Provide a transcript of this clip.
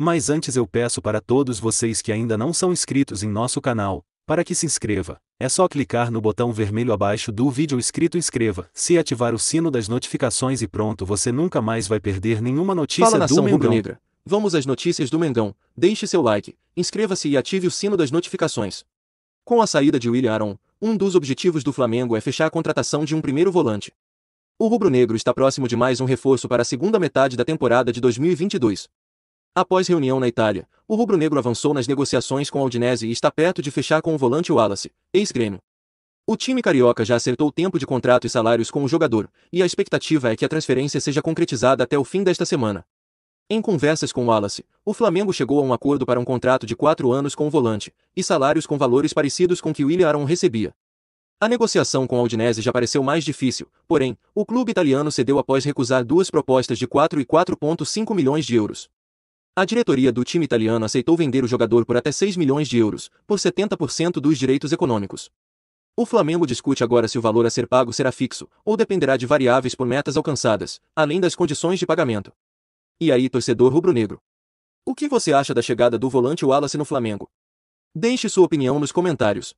Mas antes eu peço para todos vocês que ainda não são inscritos em nosso canal, para que se inscreva. É só clicar no botão vermelho abaixo do vídeo escrito inscreva-se e ativar o sino das notificações e pronto, você nunca mais vai perder nenhuma notícia Fala, do Mengão. Rubro Negra. Vamos às notícias do Mengão. Deixe seu like, inscreva-se e ative o sino das notificações. Com a saída de William Aron, um dos objetivos do Flamengo é fechar a contratação de um primeiro volante. O rubro-negro está próximo de mais um reforço para a segunda metade da temporada de 2022. Após reunião na Itália, o rubro-negro avançou nas negociações com a Udinese e está perto de fechar com o volante Wallace, ex-Grêmio. O time carioca já acertou o tempo de contrato e salários com o jogador, e a expectativa é que a transferência seja concretizada até o fim desta semana. Em conversas com Wallace, o Flamengo chegou a um acordo para um contrato de quatro anos com o volante, e salários com valores parecidos com que William Aron recebia. A negociação com a Udinese já pareceu mais difícil, porém, o clube italiano cedeu após recusar duas propostas de 4 e 4,5 milhões de euros. A diretoria do time italiano aceitou vender o jogador por até 6 milhões de euros, por 70% dos direitos econômicos. O Flamengo discute agora se o valor a ser pago será fixo, ou dependerá de variáveis por metas alcançadas, além das condições de pagamento. E aí, torcedor rubro-negro? O que você acha da chegada do volante Wallace no Flamengo? Deixe sua opinião nos comentários.